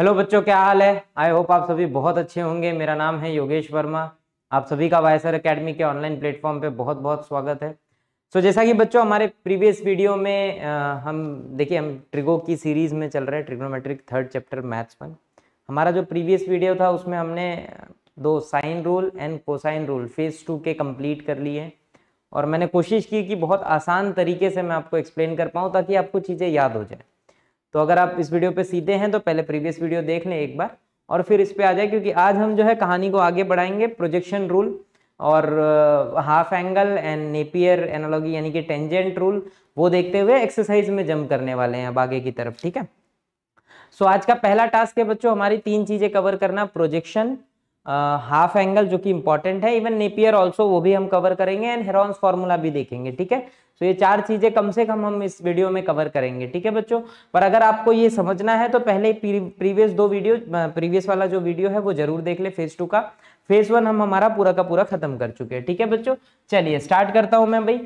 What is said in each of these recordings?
Hello बच्चों क्या हाल है आई होप आप सभी बहुत अच्छे होंगे मेरा नाम है योगेश वर्मा आप सभी का वायसर अकेडमी के ऑनलाइन प्लेटफॉर्म पे बहुत बहुत स्वागत है सो so, जैसा कि बच्चों हमारे प्रीवियस वीडियो में आ, हम देखिए हम ट्रिगो की सीरीज़ में चल रहे हैं trigonometric third chapter maths one हमारा जो प्रीवियस वीडियो था उसमें हमने दो sine rule and cosine rule phase two के कम्प्लीट कर लिए और मैंने कोशिश की कि बहुत आसान तरीके से मैं आपको एक्सप्लेन कर पाऊँ ताकि आपको चीज़ें याद हो जाए तो अगर आप इस वीडियो पे सीधे हैं तो पहले प्रीवियस वीडियो देख लें एक बार और फिर इस पर आ जाए क्योंकि आज हम जो है कहानी को आगे बढ़ाएंगे प्रोजेक्शन रूल और half angle and Napier analogy यानी कि टेंजेंट रूल वो देखते हुए एक्सरसाइज में जम करने वाले हैं अब आगे की तरफ ठीक है सो आज का पहला टास्क है बच्चों हमारी तीन चीज़ें कवर करना प्रोजेक्शन हाफ एंगल जो कि इंपॉर्टेंट है इवन नेपियर ऑल्सो वो भी हम कवर करेंगे एंड हेरॉन्स फॉर्मूला भी देखेंगे ठीक है तो ये चार चीज़ें कम से कम हम इस वीडियो में कवर करेंगे ठीक है बच्चों पर अगर आपको ये समझना है तो पहले प्रीवियस दो वीडियो प्रीवियस वाला जो वीडियो है वो जरूर देख ले फेज टू का फेज वन हम हमारा पूरा का पूरा खत्म कर चुके हैं ठीक है बच्चों चलिए स्टार्ट करता हूँ मैं भाई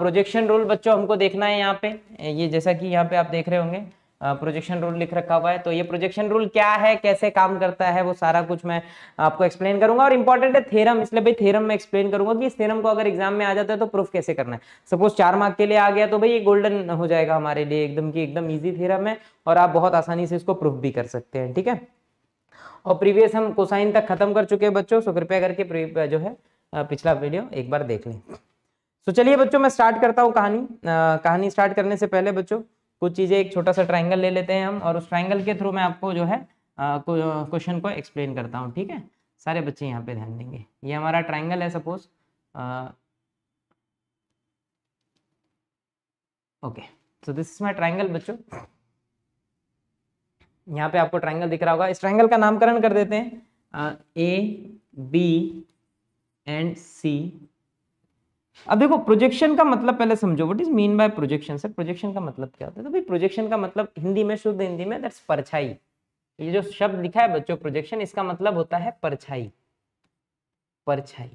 प्रोजेक्शन रूल बच्चों हमको देखना है यहाँ पे ये जैसा कि यहाँ पे आप देख रहे होंगे प्रोजेक्शन रूल लिख रखा हुआ है तो ये प्रोजेक्शन रूल क्या है कैसे काम करता है वो सारा कुछ मैं आपको एक्सप्लेन करूंगा और इंपॉर्टेंट है थेरम इसलिए भाई थेरम में एक्सप्लेन करूंगा कि इस थेरम को अगर एग्जाम में आ जाता है तो प्रूफ कैसे करना है सपोज चार मार्क के लिए आ गया तो भाई ये गोल्डन हो जाएगा हमारे लिए एकदम की एकदम ईजी थेरम है और आप बहुत आसानी से इसको प्रूफ भी कर सकते हैं ठीक है और प्रीवियस हम कोसाइन तक खत्म कर चुके हैं बच्चों सो कृपया करके जो है पिछला वीडियो एक बार देख लें तो चलिए बच्चों मैं स्टार्ट करता हूँ कहानी कहानी स्टार्ट करने से पहले बच्चों कुछ चीज़ें एक छोटा सा ट्राइंगल ले लेते हैं हम और उस ट्राइंगल के थ्रू मैं आपको जो है क्वेश्चन को एक्सप्लेन करता हूँ ठीक है सारे बच्चे यहाँ पे ध्यान देंगे ये हमारा ट्राइंगल है suppose okay so this is my triangle बच्चों यहाँ पे आपको ट्राइंगल दिख रहा होगा इस ट्राइंगल का नामकरण कर देते हैं ए बी एंड सी अब देखो प्रोजेक्शन का मतलब पहले समझो what is mean by projection sir projection का मतलब क्या होता है तो भाई प्रोजेक्शन का मतलब हिंदी में शुद्ध हिंदी में दैट्स परछाई ये जो शब्द लिखा है बच्चों प्रोजेक्शन इसका मतलब होता है परछाई परछाई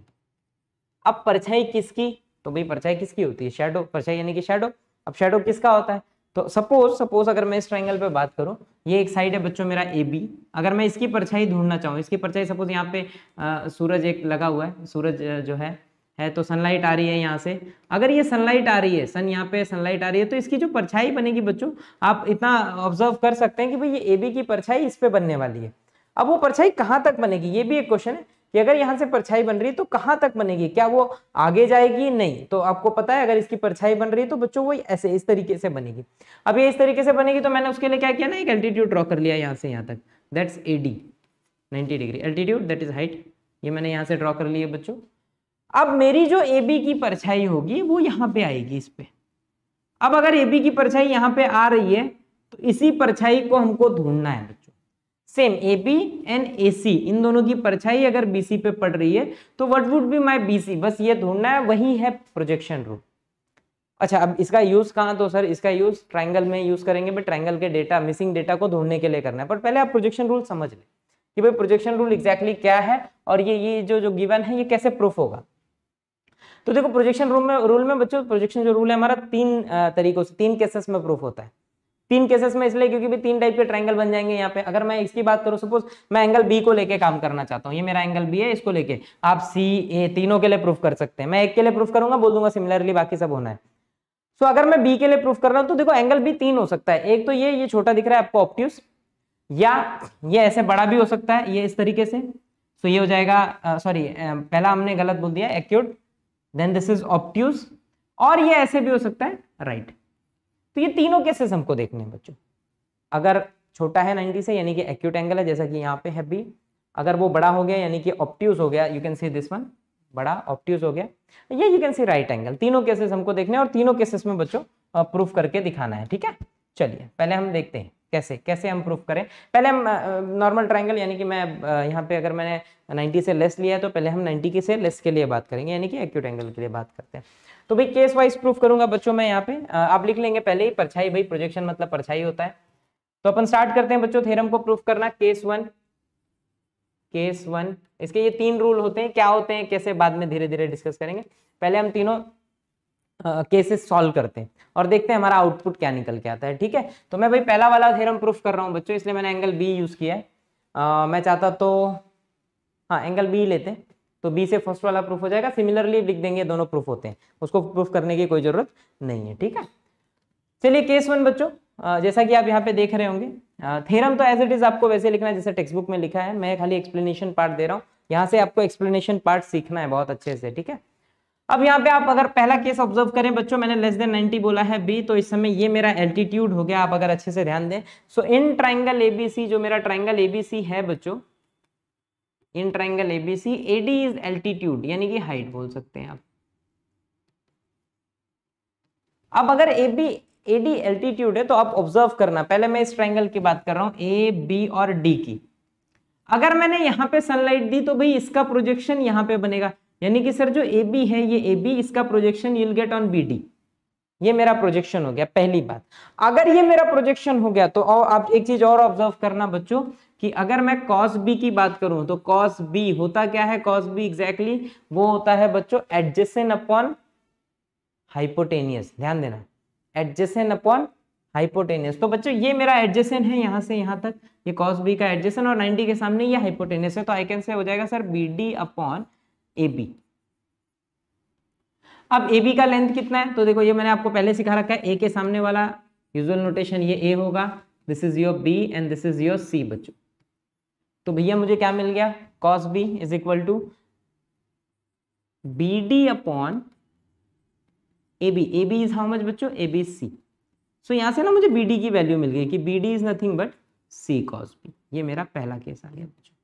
अब परछाई किसकी तो भाई परछाई किसकी होती है शेडो परछाई यानी कि शेडो अब शेडो किसका होता है तो सपोज सपोज अगर मैं इस ट्राइंगल पे बात करूं ये एक साइड है बच्चों मेरा ए बी अगर मैं इसकी परछाई ढूंढना चाहूँ इसकी परछाई सपोज यहाँ पे आ, सूरज एक लगा हुआ है सूरज जो है है तो सनलाइट आ रही है यहाँ से अगर ये सनलाइट आ रही है सन यहाँ पे सनलाइट आ रही है तो इसकी जो परछाई बनेगी बच्चों आप इतना ऑब्जर्व कर सकते हैं कि भाई ये ए बी की परछाई इस पे बनने वाली है अब वो परछाई कहाँ तक बनेगी ये भी एक क्वेश्चन है कि अगर यहाँ से परछाई बन रही है तो कहाँ तक बनेगी क्या वो आगे जाएगी नहीं तो आपको पता है अगर इसकी परछाई बन रही है तो बच्चों वो ऐसे इस तरीके से बनेगी अब ये इस तरीके से बनेगी तो मैंने उसके लिए क्या किया ना एक एल्टीट्यूड ड्रॉ कर लिया यहाँ से यहाँ तक that's A D ninety degree altitude that is height ये मैंने यहाँ से ड्रॉ कर लिया बच्चों अब मेरी जो ए बी की परछाई होगी वो यहाँ पे आएगी इस पर अब अगर ए बी की परछाई यहाँ पे आ रही है तो इसी परछाई को हमको ढूंढना है बच्चों same A B and A C इन दोनों की परछाई अगर बी सी पे पड़ रही है तो what would be my B C बस ये ढूंढना है वही है प्रोजेक्शन रूल अच्छा अब इसका यूज़ कहाँ तो सर इसका यूज़ ट्राइंगल में यूज़ करेंगे भाई ट्राइंगल के डेटा मिसिंग डेटा को ढूंढने के लिए करना है पर पहले आप प्रोजेक्शन रूल समझ लें कि भाई प्रोजेक्शन रूल एग्जैक्टली क्या है और ये ये जो जो गिवन है ये कैसे प्रूफ होगा तो देखो प्रोजेक्शन रूल में रूल में बच्चों प्रोजेक्शन जो रूल है हमारा तीन तरीकों से तीन केसेस में प्रूफ होता है तीन केसेस में इसलिए क्योंकि भी तीन टाइप के ट्राइंगल बन जाएंगे यहाँ पे अगर मैं इसकी बात करूँ सपोज मैं एंगल बी को लेके काम करना चाहता हूँ ये मेरा एंगल बी है इसको लेके आप सी ए तीनों के लिए प्रूफ कर सकते हैं मैं एक के लिए प्रूफ करूंगा बोल दूंगा सिमिलरली बाकी सब होना है सो अगर मैं बी के लिए प्रूफ कर रहा हूँ तो देखो एंगल बी तीन हो सकता है एक तो ये ये छोटा दिख रहा है आपको ऑप्टिव या ये ऐसे बड़ा भी हो सकता है ये इस तरीके से सो ये हो जाएगा सॉरी पहला हमने गलत बोल दिया acute then this is obtuse और ये ऐसे भी हो सकता है राइट right. तो ये तीनों केसेस हमको देखने हैं बच्चों अगर छोटा है 90 से यानी कि एक्यूट एंगल है जैसा कि यहाँ पे है भी अगर वो बड़ा हो गया यानी कि ऑप्ट्यूज हो गया you can see this one बड़ा ऑप्ट्यूज हो गया ये you can see right angle तीनों केसेस हमको देखने हैं और तीनों केसेस में बच्चों प्रूफ करके दिखाना है ठीक है चलिए पहले हम देखते हैं कैसे कैसे हम प्रूफ करें पहले हम नॉर्मल ट्राइंगल यानी कि मैं यहाँ पे अगर मैंने 90 से लेस लिया है तो पहले हम 90 के से लेस के लिए बात करेंगे यानी कि एक्यूट एंगल के लिए बात करते हैं तो भाई केस वाइज प्रूफ करूंगा बच्चों मैं यहाँ पे आप लिख लेंगे पहले ही परछाई भाई प्रोजेक्शन मतलब परछाई होता है तो अपन स्टार्ट करते हैं बच्चों थेरम को प्रूफ करना केस वन केस वन इसके ये तीन रूल होते हैं क्या होते हैं कैसे बाद में धीरे धीरे डिस्कस करेंगे पहले हम तीनों केसेस सॉल्व करते हैं और देखते हैं हमारा आउटपुट क्या निकल के आता है ठीक है तो मैं भाई पहला वाला थेरम प्रूफ कर रहा हूँ बच्चों इसलिए मैंने एंगल बी यूज़ किया है आ, मैं चाहता तो हाँ एंगल बी लेते हैं तो बी से फर्स्ट वाला प्रूफ हो जाएगा सिमिलरली लिख देंगे दोनों प्रूफ होते हैं उसको प्रूफ करने की कोई ज़रूरत नहीं है ठीक है चलिए केस वन बच्चों जैसा कि आप यहाँ पे देख रहे होंगे थेरम तो एज इट इज़ आपको वैसे लिखना है जैसे टेक्स्ट बुक में लिखा है मैं खाली एक्सप्लेनेशन पार्ट दे रहा हूँ यहाँ से आपको एक्सप्लेनेशन पार्ट सीखना है बहुत अच्छे से ठीक है अब यहाँ पे आप अगर पहला केस ऑब्जर्व करें बच्चों मैंने लेस देन 90 बोला है बी तो इस समय ये मेरा एल्टीट्यूड हो गया आप अगर अच्छे से ध्यान दें सो इन ट्राइंगल एबीसी जो मेरा ट्राइंगल एबीसी है बच्चों in triangle ABC AD is altitude यानी कि हाइट बोल सकते हैं आप अब अगर A B A D altitude है तो आप ऑब्जर्व करना पहले मैं इस ट्राइंगल की बात कर रहा हूं ए बी और डी की अगर मैंने यहां पे सनलाइट दी तो भाई इसका प्रोजेक्शन यहां पे बनेगा यानी कि सर जो ए बी है ये ए बी इसका projection you'll get on B D ये मेरा प्रोजेक्शन हो गया पहली बात अगर ये मेरा प्रोजेक्शन हो गया तो और आप एक चीज और ऑब्जर्व करना बच्चों कि अगर मैं कॉस बी की बात करूं तो कॉस बी होता क्या है कॉस बी एग्जैक्टली वो होता है बच्चों एडजेसन अपॉन हाइपोटेनियस ध्यान देना एडजेसन अपॉन हाइपोटेनियस तो बच्चों ये मेरा एडजेसन है यहाँ से यहाँ तक ये कॉस बी का एडजेसन और नाइनटी के सामने ये हाइपोटेनियस है तो आई कैन से हो जाएगा sir B D upon A B अब ए बी का लेंथ कितना है तो देखो ये मैंने आपको पहले सिखा रखा है ए के सामने वाला यूजुअल नोटेशन ये ए होगा this is your B and this is your C बच्चों तो भैया मुझे क्या मिल गया cos B is equal to B D upon A B A B is how much बच्चो ए बी सी सो यहां से ना मुझे बी डी की वैल्यू मिल गई कि B D is nothing but C cos B ये मेरा पहला केस आ गया बच्चों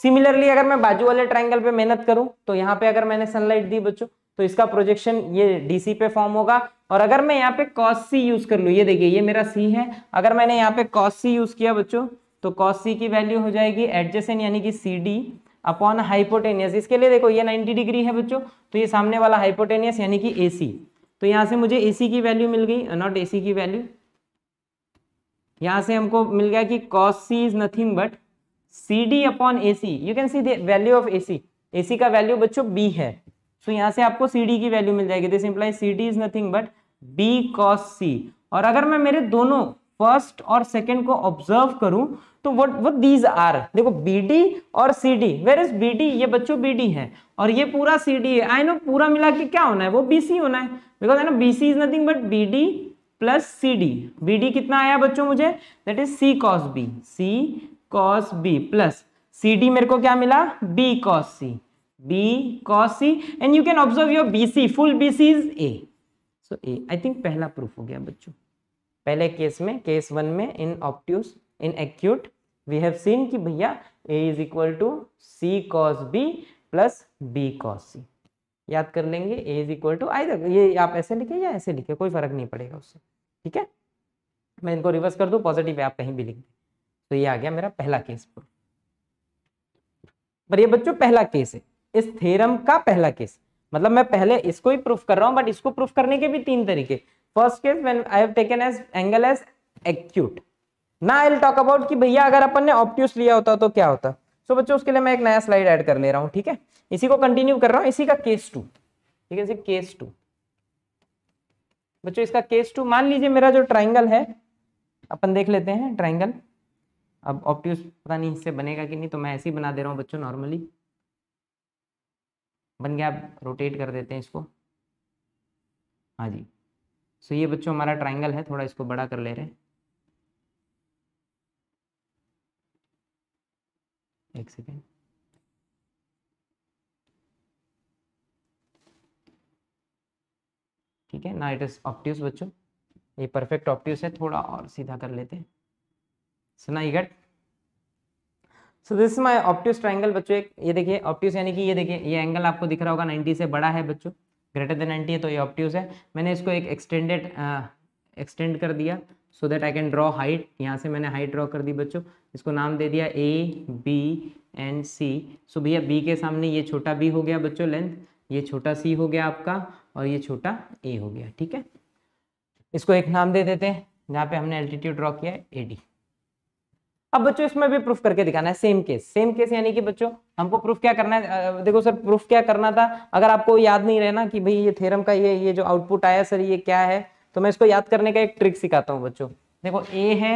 सिमिलरली अगर मैं बाजू वाले ट्राइंगल पे मेहनत करूं तो यहाँ पे अगर मैंने सनलाइट दी बच्चों तो इसका प्रोजेक्शन ये डीसी पे फॉर्म होगा और अगर मैं यहाँ पे कॉस सी यूज कर लूँ ये देखिए ये मेरा सी है अगर मैंने यहाँ पे कॉस सी यूज किया बच्चों तो कॉस सी की वैल्यू हो जाएगी एडजेसन यानी कि सी डी अपॉन हाइपोटेनियस इसके लिए देखो ये 90 डिग्री है बच्चों तो ये सामने वाला हाइपोटेनियस यानी कि ए सी तो यहाँ से मुझे ए सी की वैल्यू मिल गई नॉट ए सी की वैल्यू यहाँ से हमको मिल गया कि cos C is nothing but C D upon A C you can see दैल्यू value of A C A C का वैल्यू बच्चों बी है सो so, यहाँ से आपको सी डी की वैल्यू मिल जाएगी this imply C D is nothing but B cos C और अगर मैं मेरे दोनों फर्स्ट और सेकेंड को ऑब्जर्व करूं तो वट वट दीज आर देखो डी और डी वेर इज डी ये बच्चों बी डी है और ये पूरा डी है आई नो पूरा मिला के क्या होना है वो बी सी होना है because I know C is nothing but D plus B D कितना आया बच्चों मुझे that is C cos B C cos B plus C D मेरे को क्या मिला B cos C B cos C and you can observe your B C full B C is A so A I think पहला proof हो गया बच्चों पहले case में केस वन में in obtuse in acute we have seen कि भैया A is equal to C cos B plus B cos C याद कर लेंगे A is equal to I ये आप ऐसे लिखे या ऐसे लिखे कोई फर्क नहीं पड़ेगा उससे ठीक है मैं इनको रिवर्स कर दू पॉजिटिव आप कहीं भी लिख दें तो ये आ गया मेरा पहला केस पर ये बच्चों पहला केस है इस थेरम का पहला केस मतलब मैं पहले इसको ही प्रूफ कर रहा हूं बट इसको प्रूफ करने के भी तीन तरीके first case when I have taken as angle as acute ना आई विल टॉक अबाउट कि भैया अगर अपन ने ऑप्ट्यूस लिया होता तो क्या होता सो so, बच्चों उसके लिए मैं एक नया स्लाइड ऐड कर ले रहा हूं ठीक है इसी को कंटिन्यू कर रहा हूं इसी का केस टू ठीक है केस टू बच्चों इसका केस टू मान लीजिए मेरा जो ट्राइंगल है अपन देख लेते हैं ट्राइंगल अब ऑप्टिव पता नहीं इससे बनेगा कि नहीं तो मैं ऐसे ही बना दे रहा हूँ बच्चों नॉर्मली बन गया रोटेट कर देते हैं इसको हाँ जी सो ये बच्चों हमारा ट्राइंगल है थोड़ा इसको बड़ा कर ले रहे हैं एक सेकेंड ठीक है ना इट इज ऑप्टिव बच्चों ये परफेक्ट ऑप्टिव है थोड़ा और सीधा कर लेते हैं so now you get so this my obtuse triangle बच्चों एक ये देखिए ऑप्टिस यानी कि ये देखिए ये एंगल आपको दिख रहा होगा 90 से बड़ा है बच्चों ग्रेटर देन 90 है तो ये ऑप्टिस है मैंने इसको एक एक्सटेंडेड एक्सटेंड कर दिया so that I can draw height यहाँ से मैंने हाइट ड्रॉ कर दी बच्चों इसको नाम दे दिया ए बी एंड सी सो भैया बी के सामने ये छोटा बी हो गया बच्चों लेंथ ये छोटा सी हो गया आपका और ये छोटा ए हो गया ठीक है इसको एक नाम दे देते हैं जहाँ पे हमने एल्टीट्यूड ड्रॉ किया है ए डी अब बच्चों इसमें भी प्रूफ करके दिखाना है सेम केस सेम केस यानी कि बच्चों हमको प्रूफ क्या करना है देखो सर प्रूफ क्या करना था अगर आपको याद नहीं रहना कि भाई ये थेरम का ये ये जो आउटपुट आया सर ये क्या है तो मैं इसको याद करने का एक ट्रिक सिखाता हूँ बच्चों देखो ए है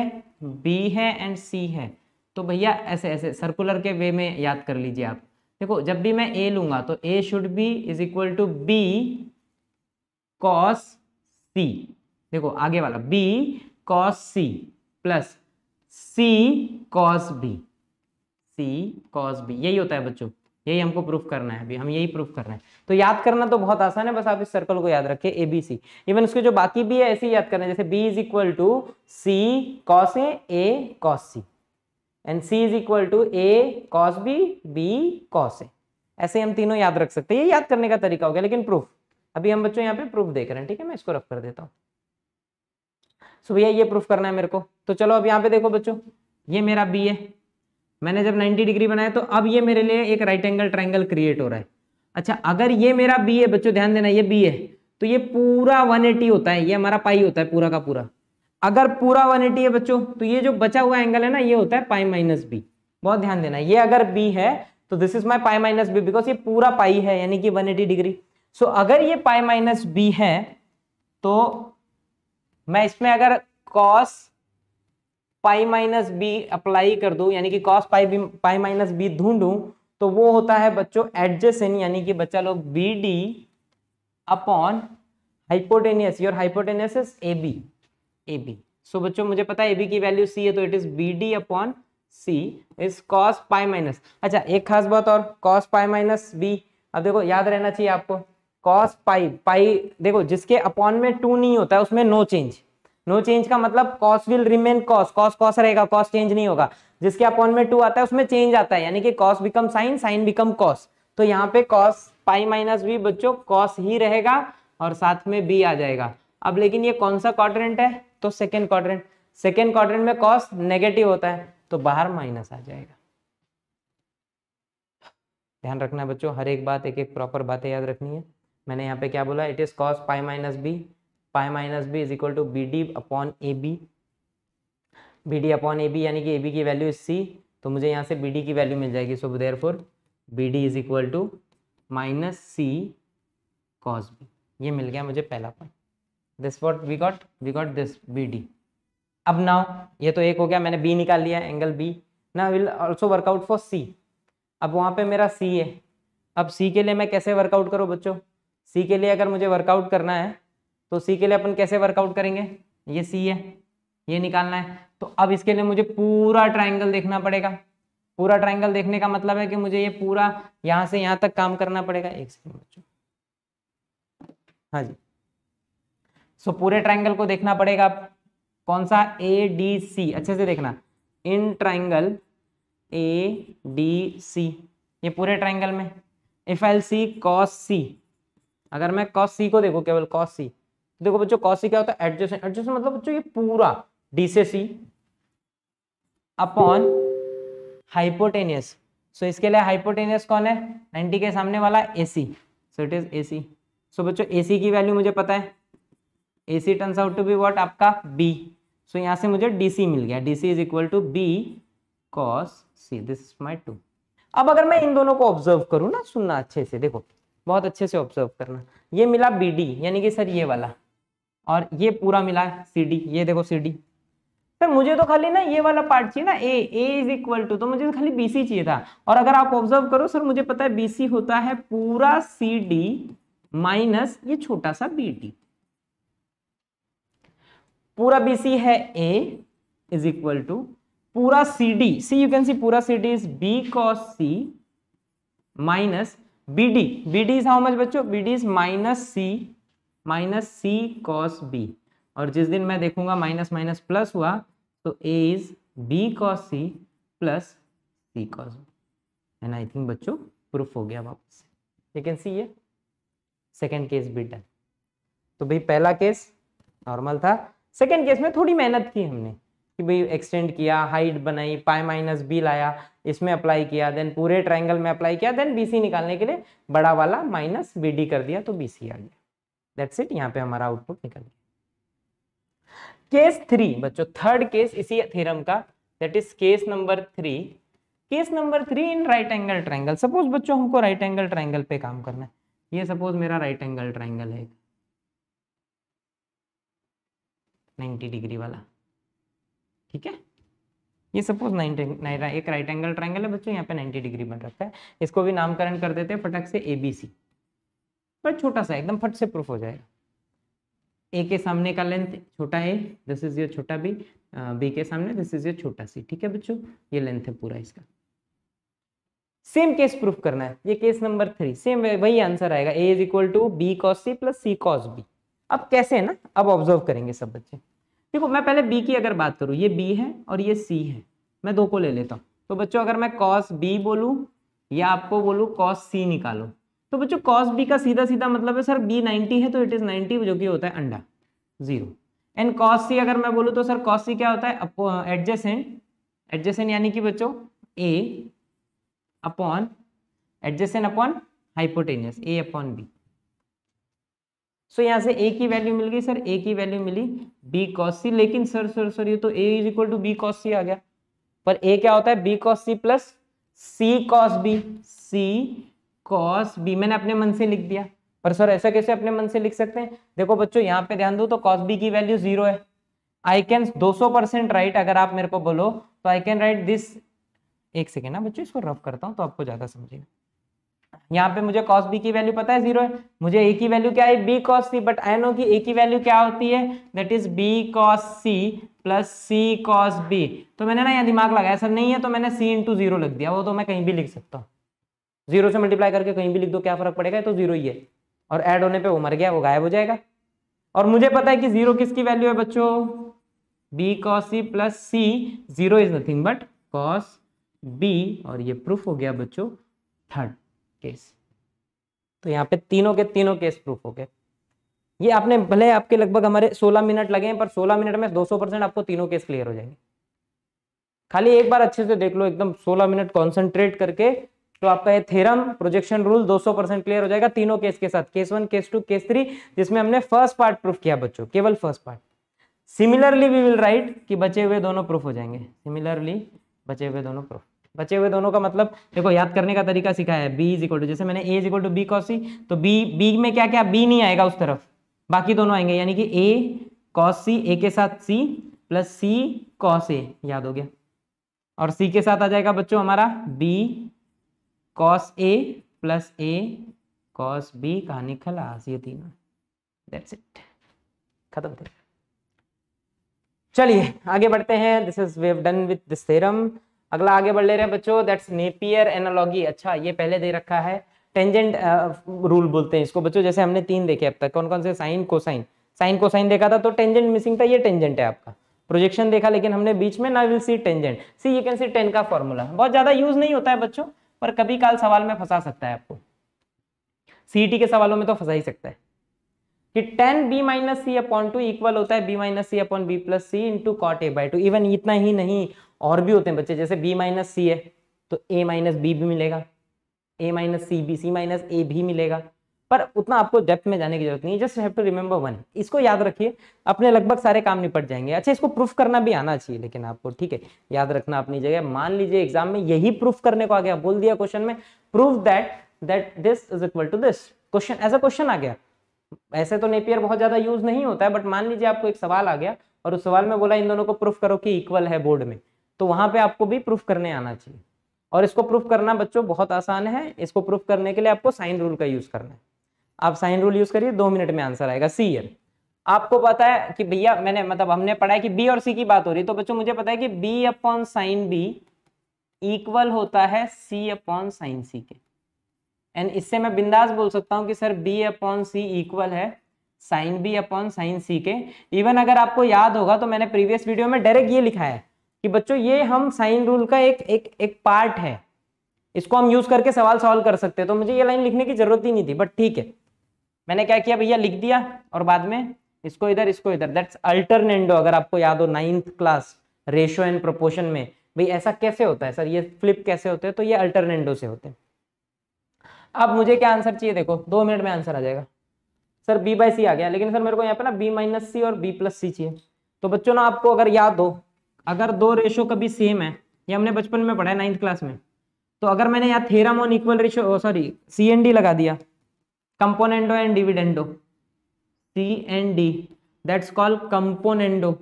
बी है एंड सी है तो भैया ऐसे ऐसे सर्कुलर के वे में याद कर लीजिए आप देखो जब भी मैं ए लूंगा तो A should be is equal to B cos C देखो आगे वाला B cos C plus C cos B C cos B यही होता है बच्चों यही हमको प्रूफ करना है अभी हम यही प्रूफ करना है तो याद करना तो बहुत आसान है बस आप इस सर्कल को याद रखें ए बी सी इवन उसके जो बाकी भी है ऐसे ही याद करना है जैसे B is equal to C cos A A cos C and C is equal to A cos B B cos A ऐसे हम तीनों याद रख सकते हैं ये याद करने का तरीका हो गया लेकिन प्रूफ अभी हम बच्चों यहाँ पे प्रूफ देख रहे हैं ठीक है मैं इसको रफ कर देता हूँ सो भैया ये प्रूफ करना है मेरे को तो चलो अब यहाँ पे देखो बच्चों ये मेरा बी है मैंने जब 90 डिग्री बनाया तो अब ये मेरे लिए एक राइट एंगल ट्राइंगल क्रिएट हो रहा है अच्छा अगर ये मेरा बी है बच्चों ध्यान देना ये बी है तो ये पूरा 180 होता है ये हमारा पाई होता है पूरा का पूरा अगर पूरा एटी है बच्चों तो ये जो बचा हुआ एंगल है ना ये होता है पाई माइनस बी बहुत ध्यान देना ये अगर बी है तो this is my pi minus B because ये पूरा पाई है यानी कि एटी डिग्री सो अगर ये पाई माइनस बी है तो मैं इसमें अगर cos pi minus B apply कर दू यानी कि cos pi B pi minus B ढूंढू तो वो होता है बच्चों एडजेसन यानी कि बच्चा लोग B D upon hypotenuse your hypotenuse is A B A B so बच्चों मुझे पता है ए बी की वैल्यू सी है तो it is B D upon C is cos pi minus अच्छा एक खास बात और कॉस पाई माइनस बी अब देखो याद रहना चाहिए आपको कॉस पाई पाई देखो जिसके अपॉन में टू नहीं होता है उसमें नो चेंज नो चेंज का मतलब cos will remain cos cos cos रहेगा कॉस चेंज नहीं होगा जिसके अपॉन में टू आता है उसमें चेंज आता है यानी कि cos become sine sine become cos तो यहाँ पे कॉस पाई माइनस बी बच्चों कॉस ही रहेगा और साथ में बी आ जाएगा अब लेकिन ये कौन सा क्वाड्रेंट है तो सेकेंड क्वाड्रेंट सेकेंड क्वाड्रेंट में कॉस नेगेटिव होता है तो बाहर माइनस आ जाएगा ध्यान रखना बच्चों हर एक बात एक एक प्रॉपर बातें याद रखनी है मैंने यहाँ पे क्या बोला it is cos pi minus B pi minus B is equal to B D upon A B B D upon A B यानी कि ए बी की वैल्यू इज सी तो मुझे यहाँ से बी डी की वैल्यू मिल जाएगी so therefore B D is equal to minus C cos B ये मिल गया मुझे पहला point this what we got we got this B D अब नाउ ये तो एक हो गया मैंने बी निकाल लिया एंगल बी ना will also work out for C अब वहाँ पे मेरा सी है अब सी के लिए मैं कैसे वर्कआउट करूँ बच्चों सी के लिए अगर मुझे वर्कआउट करना है तो सी के लिए अपन कैसे वर्कआउट करेंगे ये सी है ये निकालना है तो अब इसके लिए मुझे पूरा ट्राइंगल देखना पड़ेगा पूरा ट्राइंगल देखने का मतलब है कि मुझे ये पूरा यहाँ से यहाँ तक काम करना पड़ेगा एक सेकेंड बच्चों हाँ जी सो so, पूरे ट्राइंगल को देखना पड़ेगा कौन सा ए डी सी अच्छे से देखना in triangle A D C ये पूरे ट्राइंगल में if L C cos C अगर मैं कॉस सी को देखो केवल कॉस सी तो देखो बच्चों कॉस सी क्या होता है एडजस्टेंट एडजस्टेंट मतलब बच्चों ये पूरा डी से सी अपॉन हाइपोटेनियस सो इसके लिए हाइपोटेनियस कौन है नाइनटी के सामने वाला ए सी सो इट इज ए सी सो बच्चों ए सी की वैल्यू मुझे पता है A C turns out to be what आपका बी सो यहाँ से मुझे डी सी मिल गया D C is equal to B cos C this is my two अब अगर मैं इन दोनों को ऑब्जर्व करूँ ना सुनना अच्छे से देखो बहुत अच्छे से ऑब्जर्व करना ये मिला बी डी यानी कि सर ये हम्म। वाला और ये पूरा मिला सी डी ये देखो सी डी सर मुझे तो खाली ना ये वाला पार्ट चाहिए ना A A is equal to तो मुझे खाली बी सी चाहिए था और अगर आप ऑब्जर्व करो सर मुझे पता है बी सी होता है पूरा सी डी माइनस ये छोटा सा बी डी पूरा बी सी है ए इज इक्वल टू पूरा C D C you can see पूरा C D is B cos C minus B D B D is how much बच्चों B D is minus C minus C cos B और जिस दिन मैं देखूंगा minus minus plus हुआ तो A is B cos C plus C cos B and I think बच्चों proof हो गया वापस यू कैन सी ये सेकेंड केस बी डन तो भाई पहला केस नॉर्मल था सेकेंड केस में थोड़ी मेहनत की हमने कि भाई एक्सटेंड किया हाइट बनाई पाई माइनस बी लाया इसमें अप्लाई किया देन पूरे ट्राइंगल में अप्लाई किया देन बी निकालने के लिए बड़ा वाला माइनस बी कर दिया तो बी आ गया दैट्स इट यहाँ पे हमारा आउटपुट निकल गया केस थ्री बच्चों थर्ड केस इसी थ्योरम का that is case number three case number three in right angle triangle suppose बच्चों हमको राइट एंगल ट्राइंगल पे काम करना है ये सपोज मेरा राइट एंगल ट्राइंगल है 90 डिग्री वाला ठीक है ये सपोज नाइन एक राइट एंगल ट्राइंगल है बच्चों यहाँ पे 90 डिग्री बन रखा है इसको भी नामकरण कर देते हैं फटक से ए बी सी पर छोटा सा एकदम फट से प्रूफ हो जाएगा ए के सामने का लेंथ छोटा ए दिस इज योर छोटा बी बी के सामने दिस इज योर छोटा सी ठीक है बच्चों ये लेंथ है पूरा इसका सेम केस प्रूफ करना है ये केस नंबर थ्री सेम वही आंसर आएगा A is equal to B cos C plus C cos B अब कैसे है ना अब ऑब्जर्व करेंगे सब बच्चे देखो मैं पहले बी की अगर बात करूँ ये बी है और ये सी है मैं दो को ले लेता हूँ तो बच्चों अगर मैं कॉस बी बोलूँ या आपको बोलूँ कॉस सी निकालो तो बच्चों कॉस बी का सीधा सीधा मतलब है सर बी नाइन्टी है तो इट इज़ नाइन्टी जो कि होता है अंडा जीरो एंड कॉस सी अगर मैं बोलूँ तो सर कॉस सी क्या होता है एडजेसेंट एडजेसेंट यानी कि बच्चों A upon adjacent upon hypotenuse A upon B so यहाँ से ए की वैल्यू मिल गई सर ए की वैल्यू मिली बी कॉस सी लेकिन सर सर सर ये तो A is equal to B cos C आ गया पर ए क्या होता है B cos C plus C cos B C cos B मैंने अपने मन से लिख दिया पर सर ऐसा कैसे अपने मन से लिख सकते हैं देखो बच्चों यहाँ पे ध्यान दो तो कॉस बी की वैल्यू जीरो है आई कैन दो सौ परसेंट राइट अगर आप मेरे को बोलो तो आई कैन राइट दिस एक सेकेंड ना बच्चों इसको रफ करता हूँ तो आपको ज्यादा समझेगा यहाँ पे मुझे कॉस बी की वैल्यू पता है जीरो है मुझे ए की वैल्यू क्या है B cos C but I know कि ए की वैल्यू क्या होती है that is B cos C plus C cos B तो मैंने ना यहाँ दिमाग लगाया ऐसा नहीं है तो मैंने सी इंटू जीरो लिख दिया वो तो मैं कहीं भी लिख सकता हूँ जीरो से मल्टीप्लाई करके कहीं भी लिख दो क्या फर्क पड़ेगा तो जीरो ही है और एड होने पर वो मर गया वो गायब हो जाएगा और मुझे पता है कि जीरो किसकी वैल्यू है बच्चों B cos C plus C zero is nothing but cos B और ये प्रूफ हो गया बच्चों थर्ड केस तो यहाँ पे तीनों के तीनों केस प्रूफ हो गए ये आपने भले आपके लगभग हमारे 16 मिनट लगे हैं पर 16 मिनट में 200 परसेंट आपको तीनों केस क्लियर हो जाएंगे खाली एक बार अच्छे से देख लो एकदम 16 मिनट कॉन्सेंट्रेट करके तो आपका ये theorem projection rule 200 percent clear हो जाएगा तीनों केस के साथ case one case two case three जिसमें हमने फर्स्ट पार्ट प्रूफ किया बच्चों केवल first part similarly we will write कि बचे हुए दोनों प्रूफ हो जाएंगे सिमिलरली बचे हुए दोनों प्रूफ बचे हुए दोनों का मतलब देखो याद करने का तरीका सिखाया है बी इज इक्वल टू जैसे मैंने A is equal to B cos C तो बी बी में क्या क्या बी नहीं आएगा उस तरफ बाकी दोनों आएंगे यानी कि ए कॉस सी ए के साथ सी प्लस सी कॉस ए याद हो गया और सी के साथ आ जाएगा बच्चों हमारा B cos A plus A cos B कहानी खलास ये तीनों दैट्स इट खत्म चलिए आगे बढ़ते हैं this is we have done with this theorem अगला आगे बढ़ ले रहे हैं बच्चों दैट्स नेपियर एनालॉगी अच्छा ये पहले दे रखा है टेंजेंट रूल बोलते हैं इसको बच्चों जैसे हमने तीन देखे अब तक कौन कौन से साइन को साइन को साइन देखा था तो टेंजेंट मिसिंग था ये टेंजेंट है आपका प्रोजेक्शन देखा लेकिन हमने बीच में ना will see tangent C you can see tan का फॉर्मूला बहुत ज्यादा यूज नहीं होता है बच्चों पर कभी काल सवाल में फंसा सकता है आपको सीईटी के सवालों में तो फंसा ही सकता है कि tan B minus C upon two equal होता है B minus C upon B plus C into cot A by two even इतना ही नहीं और भी होते हैं बच्चे जैसे बी माइनस सी है तो ए माइनस बी भी मिलेगा A minus C B C minus A भी मिलेगा पर उतना आपको डेप्थ में जाने की जरूरत नहीं है just have to remember one इसको याद रखिए अपने लगभग सारे काम निपट जाएंगे अच्छा इसको प्रूफ करना भी आना चाहिए लेकिन आपको ठीक है याद रखना अपनी जगह मान लीजिए एग्जाम में यही प्रूफ करने को आ गया बोल दिया क्वेश्चन में proof that that this is equal to this question as a question आ गया ऐसे तो नेपियर बहुत ज्यादा यूज नहीं होता है बट मान लीजिए आपको एक सवाल आ गया और उस सवाल में बोला इन दोनों को प्रूफ करो कि इक्वल है बोर्ड में तो वहां पे आपको भी प्रूफ करने आना चाहिए और इसको प्रूफ करना बच्चों बहुत आसान है इसको प्रूफ करने के लिए आपको साइन रूल का यूज करना है आप साइन रूल यूज करिए दो मिनट में आंसर आएगा सी एन आपको पता है कि भैया मैंने मतलब हमने पढ़ा है कि बी और सी की बात हो रही है तो बच्चों मुझे पता है कि B upon sine B equal होता है सी अपॉन साइन सी के एंड इससे मैं बिंदास बोल सकता हूं कि sir B upon C equal है sine B upon sine C के इवन अगर आपको याद होगा तो मैंने प्रीवियस वीडियो में डायरेक्ट ये लिखा है कि बच्चों ये हम साइन रूल का एक एक एक पार्ट है इसको हम यूज करके सवाल सॉल्व कर सकते हैं तो मुझे ये लाइन लिखने की जरूरत ही नहीं थी बट ठीक है मैंने क्या किया भैया लिख दिया और बाद में इसको इधर इसको इधर दैट्स अल्टरनेंडो अगर आपको याद हो ninth class ratio and proportion में भाई ऐसा कैसे होता है सर ये फ्लिप कैसे होते हैं तो ये अल्टरनेंडो से होते हैं अब मुझे क्या आंसर चाहिए देखो दो मिनट में आंसर आ जाएगा सर बी बाई सी आ गया लेकिन सर मेरे को यहाँ पे ना बी माइनस सी और बी प्लस सी चाहिए तो बच्चों ना आपको अगर याद हो अगर दो रेशो कभी सेम है ये हमने बचपन में पढ़ा है नाइन्थ क्लास में तो अगर मैंने यहाँ theorem on equal ratio sorry C and D लगा दिया componendo and dividendo C and D that's call componendo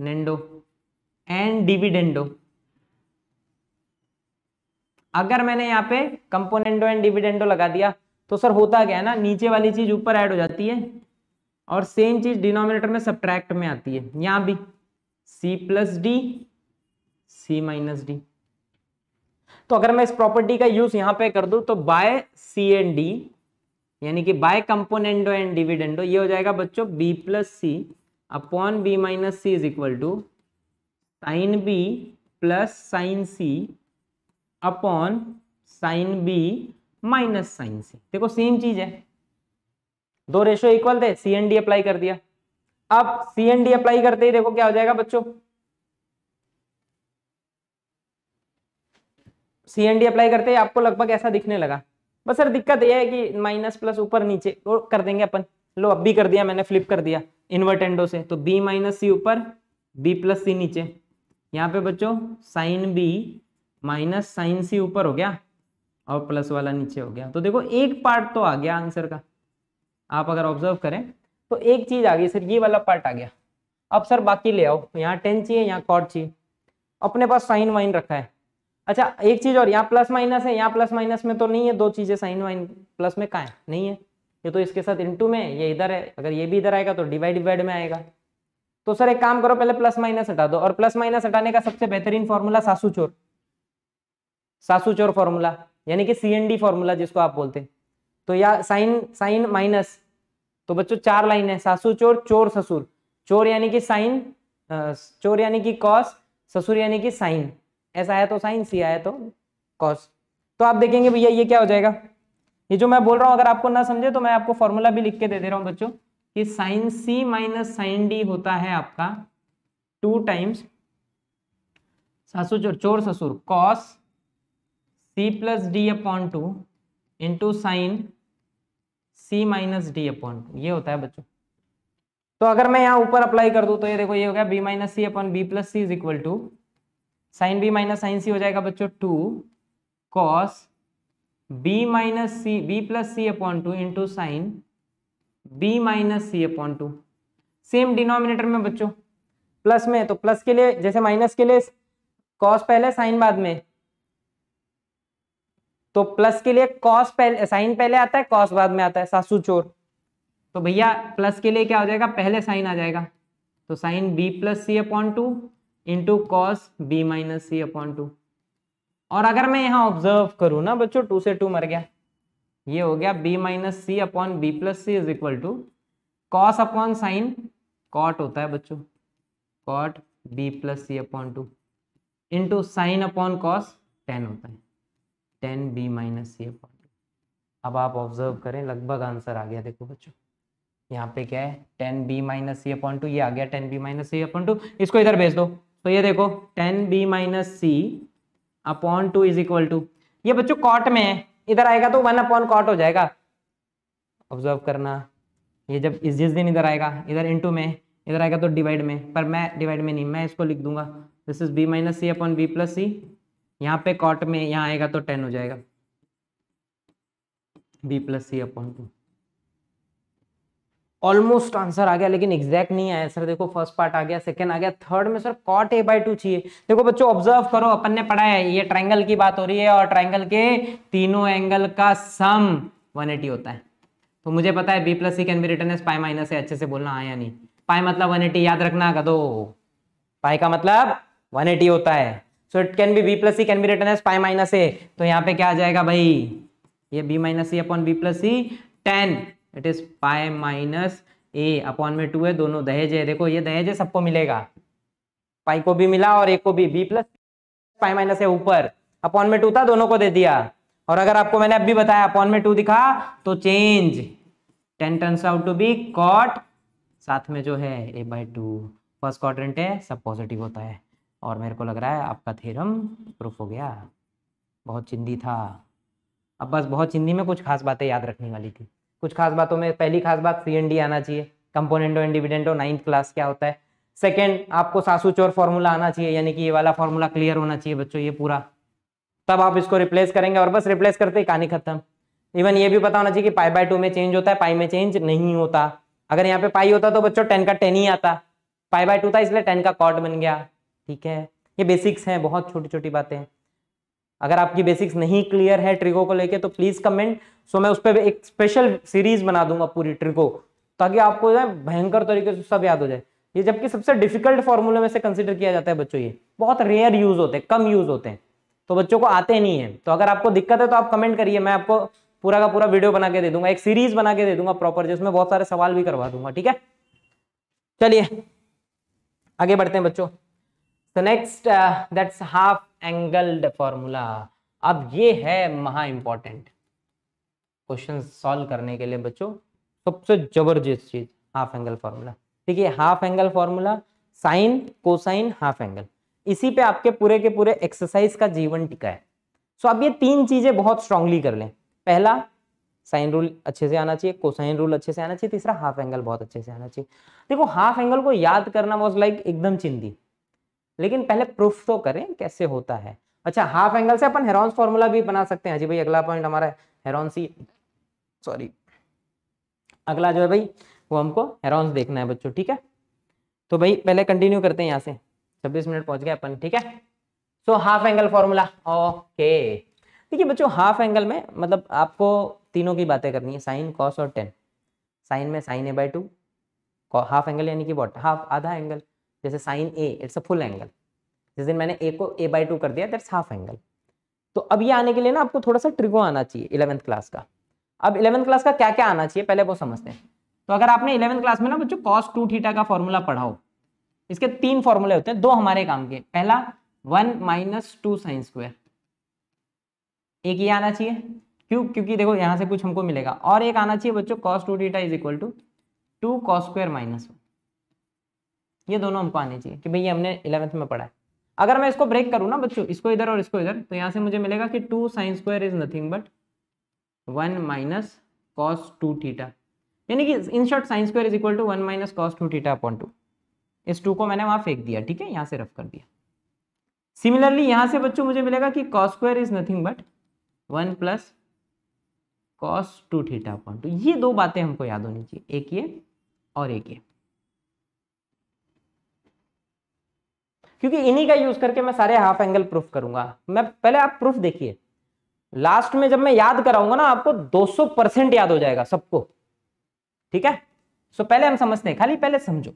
नेंडो एंड डिविडेंडो अगर मैंने यहाँ पे कंपोनेंडो एंड डिविडेंडो लगा दिया तो सर होता क्या है ना नीचे वाली चीज ऊपर ऐड हो जाती है और सेम चीज डिनोमिनेटर में सब्ट्रैक्ट में आती है यहां भी C plus D C minus D तो अगर मैं इस प्रॉपर्टी का यूज यहां पे कर दू तो बाय सी एंड डी यानी कि बाय कंपोनेंडो एंड डिविडेंडो ये हो जाएगा बच्चों B plus C upon B minus C is equal to sine B plus sine C upon sine B minus sine C देखो सेम चीज है दो रेशो इक्वल थे सी एन डी अप्लाई कर दिया अब सी एन डी अप्लाई करते ही देखो क्या हो जाएगा बच्चों सी एन डी अप्लाई करते ही आपको लगभग ऐसा दिखने लगा बस सर दिक्कत यह है कि माइनस प्लस ऊपर नीचे तो कर देंगे अपन लो अब भी कर दिया मैंने फ्लिप कर दिया एंडो से तो बी माइनस सी ऊपर बी प्लस सी नीचे यहाँ पे बच्चों sine B minus sine C ऊपर हो गया और प्लस वाला नीचे हो गया तो देखो एक पार्ट तो आ गया आंसर का आप अगर ऑब्जर्व करें तो एक चीज आ गई सर ये वाला पार्ट आ गया अब सर बाकी ले आओ यहाँ टेन चाहिए यहाँ कॉर्ड चाहिए अपने पास साइन वाइन रखा है अच्छा एक चीज और यहाँ प्लस माइनस है यहाँ प्लस माइनस में तो नहीं है दो चीजें साइन वाइन प्लस में कहा है नहीं है ये तो इसके साथ इंटू में ये इधर है अगर ये भी इधर आएगा तो डिवाइड डिवाइड में आएगा तो सर एक काम करो पहले प्लस माइनस हटा दो और प्लस माइनस हटाने का सबसे बेहतरीन फॉर्मूला सासू चोर सासू चोर फॉर्मूला यानी कि सी एन डी फॉर्मूला जिसको आप बोलते हैं तो या साइन साइन माइनस तो बच्चों चार लाइन है सासू चोर चोर ससुर चोर यानी कि साइन चोर यानी कि कॉस ससुर यानी कि साइन एस आया तो साइन सी आया तो कॉस तो आप देखेंगे भैया ये क्या हो जाएगा ये जो मैं बोल रहा हूँ अगर आपको ना समझे तो मैं आपको फॉर्मूला भी लिख के दे दे रहा हूँ बच्चों कि sine C minus sine D होता है आपका टू टाइम्स सासू चोर चोर ससुर cos C plus D upon two into sine C minus D upon two ये होता है बच्चों तो अगर मैं यहाँ ऊपर अप्लाई कर दू तो ये देखो ये हो गया B minus C upon B plus C is equal to sine B minus sine C हो जाएगा बच्चों two cos B minus C B plus C upon two into sine B minus C upon two same denominator में बच्चों plus में तो plus के लिए जैसे माइनस के लिए कॉस पहले साइन बाद में तो प्लस के लिए कॉस पहले साइन पहले आता है कॉस बाद में आता है सासू चोर तो भैया प्लस के लिए क्या हो जाएगा पहले साइन आ जाएगा तो sine B plus C upon two into cos B minus C upon two और अगर मैं यहाँ ऑब्जर्व करूं ना बच्चों टू से टू मर गया ये हो गया B minus C upon B plus C is equal to cos upon sine cot होता है बच्चों cot B plus C upon two into sine upon cos tan होता है tan B minus C upon अब आप ऑब्जर्व करें लगभग answer आ गया देखो बच्चों यहाँ पे क्या है tan B minus C upon two ये आ गया tan B minus C upon two इसको इधर भेज दो तो ये देखो tan B minus C upon two is equal to ये बच्चों कॉट में है इधर आएगा तो वन अपॉन कॉट हो जाएगा ऑब्जर्व करना ये जब इस जिस दिन इधर आएगा इधर इंटू में इधर आएगा तो डिवाइड में पर मैं डिवाइड में नहीं मैं इसको लिख दूंगा this is B minus C upon B plus C यहाँ पे कॉट में यहाँ आएगा तो टेन हो जाएगा B plus C upon two almost answer आ गया लेकिन एग्जैक्ट नहीं आया सर देखो फर्स्ट पार्ट आ गया सेकंड आ गया थर्ड में sir cot A by two चाहिए देखो बच्चों ऑब्जर्व करो अपन ने पढ़ा है ये ट्राइंगल की बात हो रही है और ट्राइंगल के तीनों एंगल का सम 180 होता है तो मुझे पता है B plus C can be written as pi minus है अच्छे से बोलना आया नहीं पाई मतलब 180 याद रखना का दो पाई का मतलब 180 होता है so it can be B plus C can be written as five minus A तो यहाँ पे क्या आ जाएगा भाई ये B minus C upon B plus C tan it is five minus A upon में टू है दोनों दहेज है देखो ये दहेज है सबको मिलेगा पाई को भी मिला और ए को भी B plus five minus A ऊपर अपॉन में टू था दोनों को दे दिया और अगर आपको मैंने अब भी बताया अपॉन में टू दिखा तो change tan turns out to be cot साथ में जो है A by two first quadrant है सब पॉजिटिव होता है और मेरे को लग रहा है आपका थेरम प्रूफ हो गया बहुत चिंदी था अब बस बहुत चिंदी में कुछ खास बातें याद रखने वाली थी कुछ खास बातों में पहली खास बात सी एन डी आना चाहिए componendo and dividendo ninth class क्या होता है सेकेंड आपको सासू चोर फॉर्मूला आना चाहिए यानी कि ये वाला फॉर्मूला क्लियर होना चाहिए बच्चों ये पूरा तब आप इसको रिप्लेस करेंगे और बस रिप्लेस करते ही कहानी खत्म इवन ये भी पता होना चाहिए कि पाई बाय टू में चेंज होता है पाई में चेंज नहीं होता अगर यहाँ पे पाई होता तो बच्चों टेन का टेन ही आता पाई बाय टू था इसलिए टेन का कॉट बन गया ठीक है ये बेसिक्स हैं बहुत छोटी छोटी बातें हैं अगर आपकी बेसिक्स नहीं क्लियर है ट्रिको को लेके तो प्लीज कमेंट सो मैं उस पर एक स्पेशल सीरीज बना दूंगा पूरी ट्रिको ताकि आपको है भयंकर तरीके से सब याद हो जाए ये जबकि सबसे डिफिकल्ट फॉर्मूले में से कंसिडर किया जाता है बच्चों ये बहुत रेयर यूज होते हैं कम यूज होते हैं तो बच्चों को आते नहीं है तो अगर आपको दिक्कत है तो आप कमेंट करिए मैं आपको पूरा का पूरा वीडियो बना के दे दूंगा एक सीरीज बना के दे दूंगा प्रॉपर जिसमें बहुत सारे सवाल भी करवा दूंगा ठीक है चलिए आगे बढ़ते हैं बच्चों so next that's half half formula अब ये है महा इंपॉर्टेंट क्वेश्चन सॉल्व करने के लिए बच्चों सबसे जबरदस्त चीज हाफ एंगल फॉर्मूला ठीक है half angle formula sine cosine half angle इसी पे आपके पूरे के पूरे एक्सरसाइज का जीवन टिका है सो आप अब ये तीन चीजें बहुत स्ट्रांगली कर लें पहला साइन रूल अच्छे से आना चाहिए कोसाइन रूल अच्छे से आना चाहिए तीसरा हाफ एंगल बहुत अच्छे से आना चाहिए देखो हाफ एंगल को याद करना वॉज लाइक एकदम चिंदी लेकिन पहले प्रूफ तो करें कैसे होता है अच्छा हाफ एंगल से अपन हेरॉन्स फॉर्मूला भी बना सकते हैं जी भाई अगला पॉइंट हमारा हेरॉन्सी सॉरी अगला जो है भाई वो हमको हेरॉन्स देखना है बच्चों ठीक है तो भाई पहले कंटिन्यू करते हैं यहाँ से छब्बीस मिनट पहुंच गए अपन ठीक है so half angle formula okay देखिए बच्चों हाफ एंगल में मतलब आपको तीनों की बातें करनी है साइन कॉस और टेन साइन में sine A by two half angle यानी कि वॉट हाफ आधा एंगल जैसे sine A it's a full angle जिस दिन मैंने ए को ए बाई टू कर दिया दैट्स हाफ एंगल तो अब ये आने के लिए ना आपको थोड़ा सा ट्रिगो आना चाहिए इलेवंथ क्लास का अब इलेवंथ क्लास का क्या क्या आना चाहिए पहले वो समझते हैं तो अगर आपने इलेवंथ क्लास में ना बच्चों कॉस टू थीटा का फॉर्मूला पढ़ाओ इसके तीन फॉर्मूले होते हैं दो हमारे काम के पहला one minus two sine square एक ये आना चाहिए क्यों क्योंकि देखो यहां से कुछ हमको मिलेगा और एक आना चाहिए बच्चों cos two theta is equal to two cos square minus one ये दोनों हमको आने चाहिए कि भाई ये हमने इलेवंथ में पढ़ा है अगर मैं इसको ब्रेक करूँ ना बच्चों इसको इधर और इसको इधर तो यहाँ से मुझे मिलेगा कि two sines square is nothing but one minus cos two theta यानी कि in short sines square is equal to one minus cos two theta upon two इस टू को मैंने वहाँ फेंक दिया ठीक है यहाँ से रफ कर दिया सिमिलरली यहाँ से बच्चों मुझे मिलेगा कि cos square is nothing but one plus cos two theta upon two ये दो बातें हमको याद होनी चाहिए एक ये और एक ये क्योंकि इन्हीं का यूज करके मैं सारे हाफ एंगल प्रूफ करूंगा मैं पहले आप प्रूफ देखिए लास्ट में जब मैं याद कराऊंगा ना आपको 200 परसेंट याद हो जाएगा सबको ठीक है सो पहले हम समझते हैं खाली पहले समझो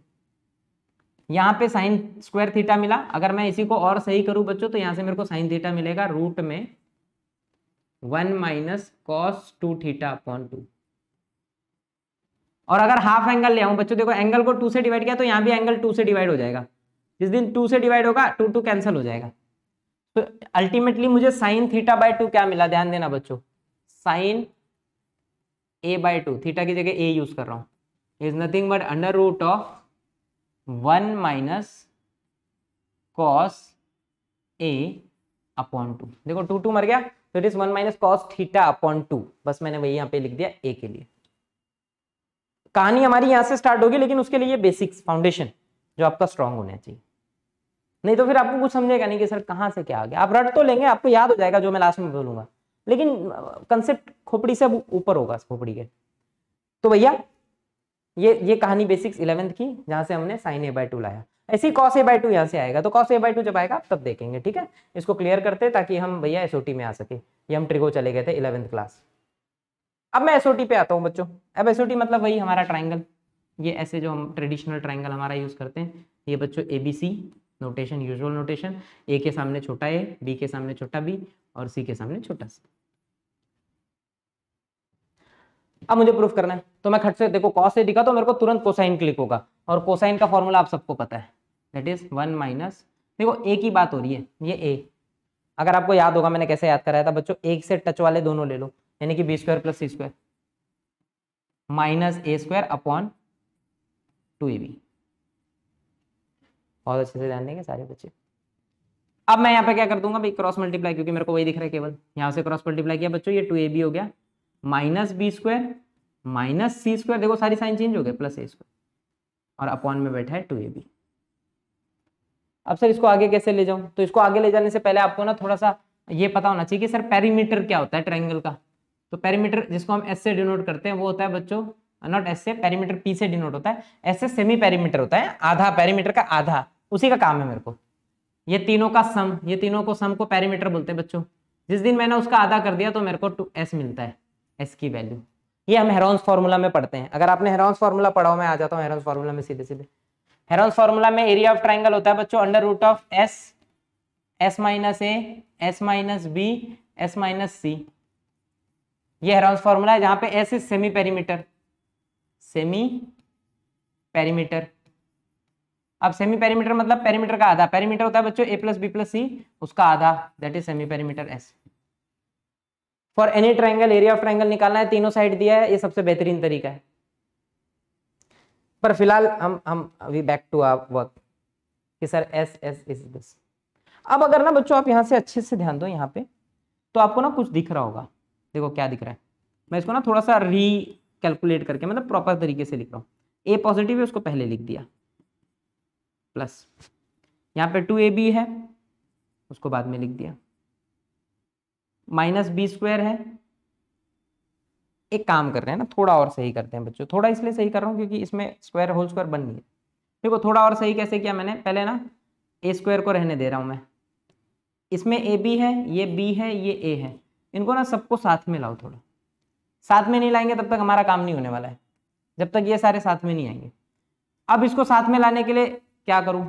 यहां पे साइन स्क्वायर थीटा मिला अगर मैं इसी को और सही करूं बच्चों तो यहां से मेरे को साइन थीटा मिलेगा रूट में one minus cos two theta upon two और अगर हाफ एंगल ले आऊं बच्चों देखो एंगल को टू से डिवाइड किया तो यहां भी एंगल टू से डिवाइड हो जाएगा जिस दिन टू से डिवाइड होगा टू टू कैंसिल हो जाएगा तो अल्टीमेटली मुझे साइन थीटा बाय टू क्या मिला ध्यान देना बच्चों sine A by two theta की जगह ए यूज कर रहा हूं is nothing but under root of one minus cos A upon two देखो टू टू मर गया तो it is one minus cos theta upon two बस मैंने वही यहाँ पे लिख दिया ए के लिए कहानी हमारी यहाँ से स्टार्ट होगी लेकिन उसके लिए बेसिक्स फाउंडेशन जो आपका स्ट्रांग होना चाहिए नहीं तो फिर आपको कुछ समझेगा नहीं कि सर कहाँ से क्या आ गया आप रट तो लेंगे आपको याद हो जाएगा जो मैं लास्ट में बोलूंगा लेकिन कंसेप्ट खोपड़ी से ऊपर होगा खोपड़ी के तो भैया ये ये कहानी बेसिक्स इलेवेंथ की जहां से हमने साइन ए बाई टू लाया ऐसे ही कॉस ए बाई टू यहाँ से आएगा तो कॉस ए बाई टू जब आएगा आप तब देखेंगे ठीक है इसको क्लियर करते ताकि हम भैया एस में आ सके ये हम ट्रिगो चले गए थे इलेवेंथ क्लास अब मैं एसओटी पे आता हूँ बच्चों अब एसओटी मतलब वही हमारा ट्राइंगल ये ऐसे जो हम ट्रेडिशनल ट्राइंगल हमारा यूज़ करते हैं ये बच्चों A B C notation usual notation A के सामने छोटा ए बी के सामने छोटा बी और सी के सामने छोटा सी अब मुझे प्रूफ करना है तो मैं खट से देखो कॉस से दिखा तो मेरे को तुरंत कोसाइन क्लिक होगा और कोसाइन का फॉर्मूला आप सबको पता है दैट इज वन माइनस देखो ए की बात हो रही है ये ए अगर आपको याद होगा मैंने कैसे याद कराया था बच्चों एक से टच वाले दोनों ले लो यानी कि B square plus C square minus A square upon two A B बहुत अच्छे से ध्यान देंगे सारे बच्चे अब मैं यहाँ पे क्या कर दूंगा भाई क्रॉस मल्टीप्लाई क्योंकि मेरे को वही दिख रहा है केवल यहाँ से क्रॉस मल्टीप्लाई किया बच्चों ये टू ए बी हो गया minus B square minus C square देखो सारी साइन चेंज हो गया प्लस ए स्क्वायर और अपॉन में बैठा है टू ए बी अब सर इसको आगे कैसे ले जाऊं तो इसको आगे ले जाने से पहले आपको ना थोड़ा सा ये पता होना चाहिए कि सर पेरीमीटर क्या होता है ट्राइंगल का तो पेरीमीटर जिसको हम एस से डिनोट करते हैं वो होता है बच्चों नॉट एस से पेरीमीटर पी से डिनोट होता है एस से सेमी पेरीमीटर होता है आधा पेरीमीटर का आधा उसी का काम है मेरे को ये तीनों का सम ये तीनों को सम को पैरीमीटर बोलते हैं बच्चों जिस दिन मैंने उसका आधा कर दिया तो मेरे को टू एस मिलता है एस की वैल्यू ये हम हेरॉन्स फार्मूला में पढ़ते हैं अगर आपने हेरॉन्स फार्मूला पढ़ाओ मैं आ जाता हूँ हेरॉन्स फार्मूला में सीधे सीधे हेरॉन्स फार्मूला में एरिया ऑफ ट्राइंगल होता है बच्चों under root of S S minus A S minus B S minus C ये हेरॉन्स फार्मूला है जहां पे S is semi perimeter semi perimeter अब सेमी पेरीमीटर मतलब पेरीमीटर का आधा पेरीमीटर होता है बच्चों A plus B plus C उसका आधा that is semi perimeter S for any triangle area of triangle निकालना है तीनों साइड दिया है ये सबसे बेहतरीन तरीका है पर फिलहाल हम हम अभी बैक टू आवर वर्क कि sir S S is this अब अगर ना बच्चों आप यहाँ से अच्छे से ध्यान दो यहाँ पे तो आपको ना कुछ दिख रहा होगा देखो क्या दिख रहा है मैं इसको ना थोड़ा सा री कैलकुलेट करके मतलब प्रॉपर तरीके से लिख रहा हूँ ए पॉजिटिव है उसको पहले लिख दिया प्लस यहाँ पे टू ए बी है उसको बाद में लिख दिया माइनस बी स्क्वायर है एक काम कर रहे हैं ना थोड़ा और सही करते हैं बच्चों थोड़ा इसलिए सही कर रहा हूँ क्योंकि इसमें स्क्वायर होल स्क्वायर बन नहीं है देखो थोड़ा और सही कैसे किया मैंने पहले ना ए स्क्वायर को रहने दे रहा हूँ मैं इसमें ए बी है ये बी है ये ए है इनको ना सबको साथ में लाओ थोड़ा साथ में नहीं लाएंगे तब तक हमारा काम नहीं होने वाला है जब तक ये सारे साथ में नहीं आएंगे अब इसको साथ में लाने के लिए क्या करूँ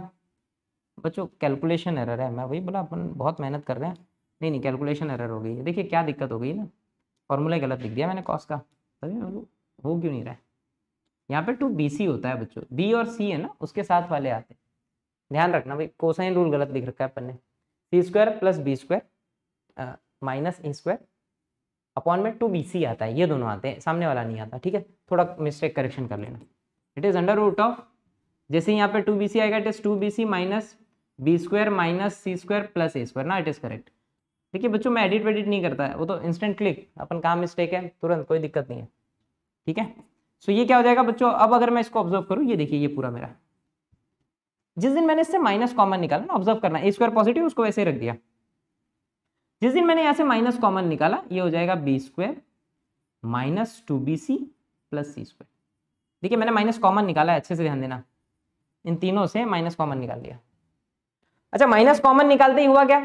बच्चों कैलकुलेशन एरर है मैं वही बोला अपन बहुत मेहनत कर रहे हैं नहीं नहीं कैलकुलेशन एरर हो गई है देखिए क्या दिक्कत हो गई ना फॉर्मूला गलत लिख दिया मैंने कॉस का तभी मैं हो क्यों नहीं रहा है यहाँ पे टू बी सी होता है बच्चों बी और सी है ना उसके साथ वाले आते हैं ध्यान रखना भाई कोसाइन रूल गलत लिख रखा है अपन ने C square plus B square minus A square upon में टू बी सी आता है ये दोनों आते हैं सामने वाला नहीं आता ठीक है थोड़ा मिस्टेक करेक्शन कर लेना it is under root of जैसे यहाँ पे टू बी सी आएगा it is two B C minus B square minus C square plus A square ना इट इज करेक्ट ठीक है बच्चों मैं एडिट वेडिट नहीं करता है वो तो इंस्टेंट क्लिक अपन काम मिस्टेक है तुरंत कोई दिक्कत नहीं है ठीक है सो ये क्या हो जाएगा बच्चों अब अगर मैं इसको ऑब्जर्व करूँ ये देखिए ये पूरा मेरा जिस दिन मैंने इससे माइनस कॉमन निकाला ना ऑब्जर्व करना ए स्क्वायर पॉजिटिव उसको वैसे ही रख दिया जिस दिन मैंने यहाँ से माइनस कॉमन निकाला ये हो जाएगा B square minus two B C plus C square देखिए मैंने माइनस कॉमन निकाला है अच्छे से ध्यान देना इन तीनों से माइनस कॉमन निकाल लिया अच्छा माइनस कॉमन निकालते ही हुआ क्या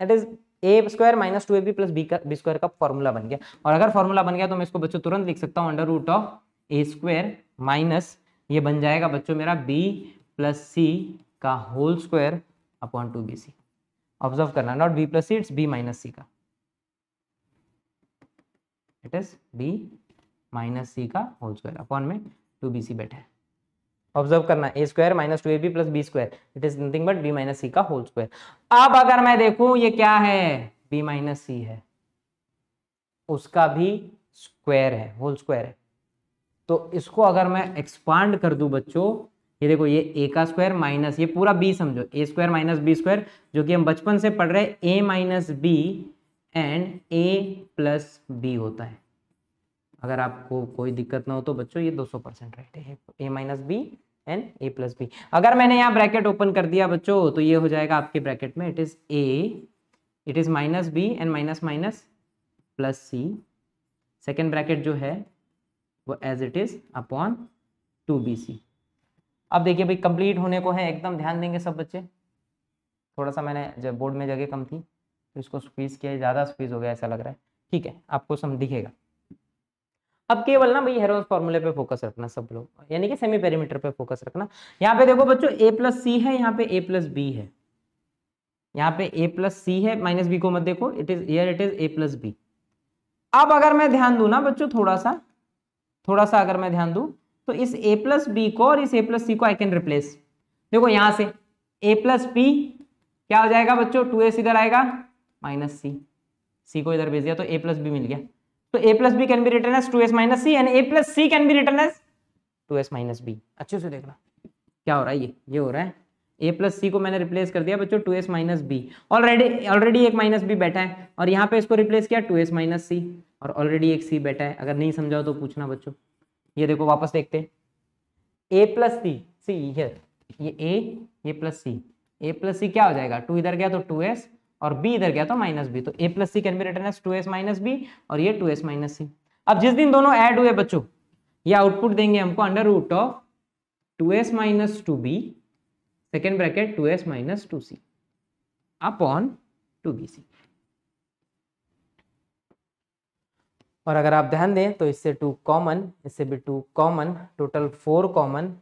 that is A square minus two A B plus B का बी स्क्वायर का फॉर्मूला बन गया और अगर फॉर्मूला बन गया तो मैं इसको बच्चों तुरंत लिख सकता हूँ under root of A square minus ये बन जाएगा बच्चों मेरा बी प्लस सी का whole square upon two B C observe करना not B plus C it's B minus C का it is B minus C का होल स्क्वायर अपॉन में टू बी सी बैठे है ऑब्जर्व करना A square minus two A B plus B square it is nothing but B minus C का whole square अब अगर मैं देखूं ये क्या है बी माइनस सी है उसका भी स्क्वायर है होल स्क्वायर है तो इसको अगर मैं एक्सपांड कर दूं बच्चों ये देखो ये ए का स्क्वायर माइनस ये पूरा बी समझो A square minus B square जो कि हम बचपन से पढ़ रहे हैं A minus B and A plus B होता है अगर आपको कोई दिक्कत ना हो तो बच्चों ये 200 परसेंट राइट है A minus B and A plus B अगर मैंने यहाँ ब्रैकेट ओपन कर दिया बच्चों तो ये हो जाएगा आपके ब्रैकेट में it is A it is minus B and minus minus plus C second bracket जो है वो as it is upon two B C अब देखिए भाई कंप्लीट होने को है एकदम ध्यान देंगे सब बच्चे थोड़ा सा मैंने जब बोर्ड में जगह कम थी तो इसको स्क्वीज़ किया ज़्यादा स्क्वीज़ हो गया ऐसा लग रहा है ठीक है आपको समझ दिखेगा अब केवल ना भाई हेरोन फॉर्मूले पे फोकस रखना सब लोग यानी कि सेमी पेरीमीटर पे फोकस रखना यहाँ पे देखो बच्चों ए प्लस सी है यहाँ पे ए प्लस बी है यहाँ पे ए प्लस सी है माइनस बी को मत देखो it is here it is A plus B अब अगर मैं ध्यान दू ना बच्चों थोड़ा सा थोड़ा सा अगर मैं ध्यान दू तो इस ए प्लस बी को और इस ए प्लस सी को आई कैन रिप्लेस देखो यहां से ए प्लस बी क्या हो जाएगा बच्चों टू एस इधर आएगा माइनस सी सी को इधर भेज दिया तो ए प्लस बी मिल गया तो A plus B can be written as two S minus C and A plus C can be written as two S minus B अच्छे से देखना क्या हो रहा है ये ये हो रहा है ए प्लस सी को मैंने रिप्लेस कर दिया बच्चों two S minus B already already एक माइनस बी बैठा है और यहाँ पे इसको रिप्लेस किया टू एस माइनस सी और ऑलरेडी एक सी बैठा है अगर नहीं समझाओ तो पूछना बच्चों ये देखो वापस देखते ए प्लस सी सी ये ये ए ये प्लस सी ए प्लस सी क्या हो जाएगा टू इधर गया तो टू एस और बी इधर गया तो माइनस बी तो A plus C can be written two S minus B और ये टू एस माइनस सी अब जिस दिन दोनों ऐड हुए बच्चों ये आउटपुट देंगे हमको under root of two S minus two B second bracket two S minus two C upon two B C और अगर आप ध्यान दें तो इससे टू कॉमन इससे भी two common total four common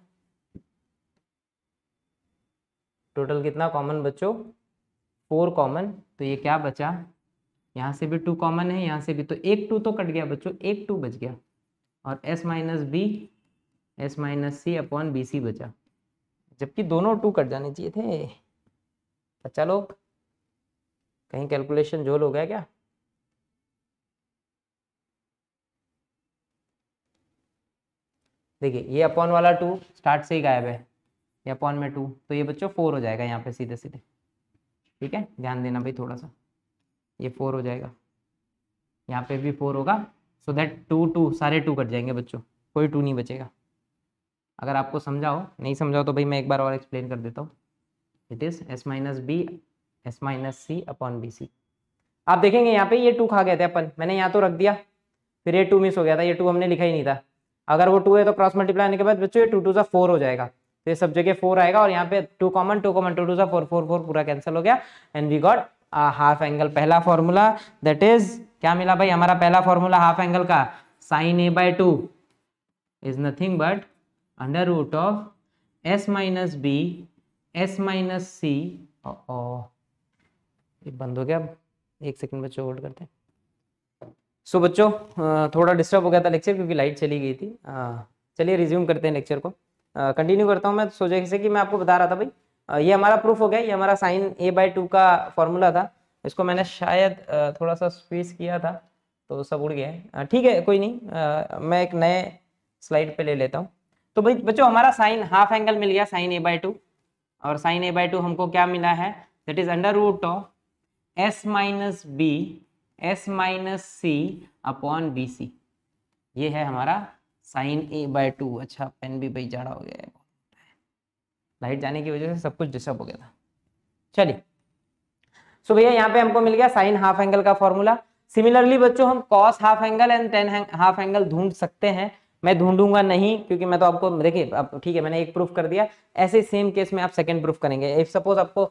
total कितना कॉमन बच्चों फोर कॉमन तो ये क्या बचा यहाँ से भी टू कॉमन है यहाँ से भी तो एक टू तो कट गया बच्चों एक टू बच गया और S minus B S minus C upon B C बचा जबकि दोनों टू कट जाने चाहिए थे अच्छा तो लोग कहीं कैलकुलेशन झोल हो गया क्या देखिए ये अपॉन वाला टू स्टार्ट से ही गायब है ये अपॉन में टू तो ये बच्चों फोर हो जाएगा यहाँ पे सीधे सीधे ठीक है ध्यान देना भाई थोड़ा सा ये फोर हो जाएगा यहाँ पे भी फोर होगा सो दैट टू टू सारे टू कट जाएंगे बच्चों कोई टू नहीं बचेगा अगर आपको समझाओ नहीं समझाओ तो भाई मैं एक बार और एक्सप्लेन कर देता हूँ it is S minus B S minus C upon B C आप देखेंगे यहाँ पे ये टू खा गए थे अपन मैंने यहाँ तो रख दिया फिर ये टू मिस हो गया था ये टू हमने लिखा ही नहीं था अगर वो टू है तो क्रॉस मल्टीप्लाई आने के बाद बच्चों ये टू टू सा फोर हो जाएगा तो ये सब जगह फोर आएगा और यहाँ पे two common two common two two सा फोर फोर फोर पूरा कैंसिल हो गया and we got half angle पहला फॉर्मूला दैट इज क्या मिला भाई हमारा पहला फॉर्मूला हाफ एंगल का sine A by two is nothing but under root of S minus B S minus C ये बंद हो गया एक सेकंड बच्चों होल्ड करते हैं सो so, बच्चों थोड़ा डिस्टर्ब हो गया था लेक्चर क्योंकि लाइट चली गई थी चलिए रिज्यूम करते हैं लेक्चर को कंटिन्यू करता हूँ मैं तो सो जैसे कि मैं आपको बता रहा था भाई ये हमारा प्रूफ हो गया ये हमारा साइन ए बाई टू का फॉर्मूला था इसको मैंने शायद थोड़ा सा स्पीस किया था तो सब उड़ गया ठीक है कोई नहीं मैं एक नए स्लाइड पे ले लेता हूँ तो भाई बच्चों हमारा साइन हाफ एंगल मिल गया साइन ए बाई टू और साइन ए बाई टू हमको क्या मिला है that is under root of S minus B S minus C upon B C ये है हमारा साइन ए बाय टू अच्छा पेन भी भाई जाड़ा हो गया है लाइट जाने की वजह से सब कुछ डिस्टर्ब हो गया था चलिए सो भैया यहाँ पे हमको मिल गया साइन हाफ एंगल का फॉर्मूला सिमिलरली बच्चों हम cos half angle and tan half angle ढूंढ सकते हैं मैं ढूंढूंगा नहीं क्योंकि मैं तो आपको देखिए अब ठीक है मैंने एक प्रूफ कर दिया ऐसे सेम केस में आप सेकंड प्रूफ करेंगे इफ सपोज आपको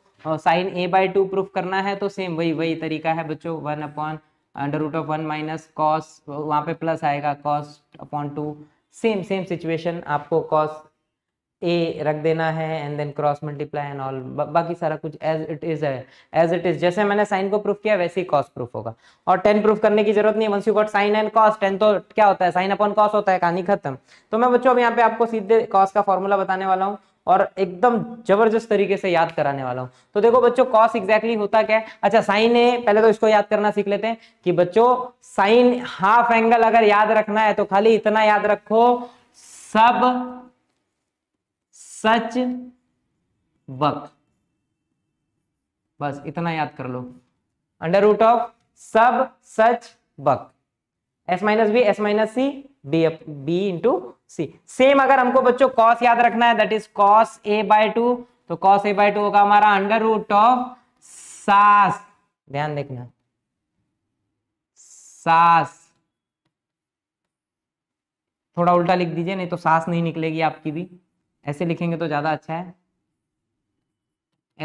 sine A by two proof करना है तो सेम वही वही तरीका है बच्चों one upon under root of one minus cos वहाँ पे प्लस आएगा cos upon two same same situation आपको कॉस ए रख देना है and then cross multiply and all बाकी सारा कुछ एज इट इज है एज इट इज जैसे मैंने साइन को प्रूफ किया वैसे ही कॉस प्रूफ होगा और टेन प्रूफ करने की जरूरत नहीं once you got sine and cos tan तो क्या होता है साइन अपॉन कॉस होता है कहानी खत्म तो मैं बच्चों अब यहाँ पे आपको सीधे कॉस का फॉर्मूला बताने वाला हूँ और एकदम जबरदस्त तरीके से याद कराने वाला हूं तो देखो बच्चों कॉस एग्जैक्टली होता क्या है अच्छा साइन ए पहले तो इसको याद करना सीख लेते हैं कि बच्चों साइन हाफ एंगल अगर याद रखना है तो खाली इतना याद रखो सब सच वक बस इतना याद कर लो अंडर रूट ऑफ सब सच वक S minus B S minus C B B into C same अगर हमको बच्चों कॉस याद रखना है that is cos A by two तो कॉस ए बाय टू होगा हमारा अंडर रूट ऑफ सास ध्यान देखना सास थोड़ा उल्टा लिख दीजिए नहीं तो सास नहीं निकलेगी आपकी भी ऐसे लिखेंगे तो ज्यादा अच्छा है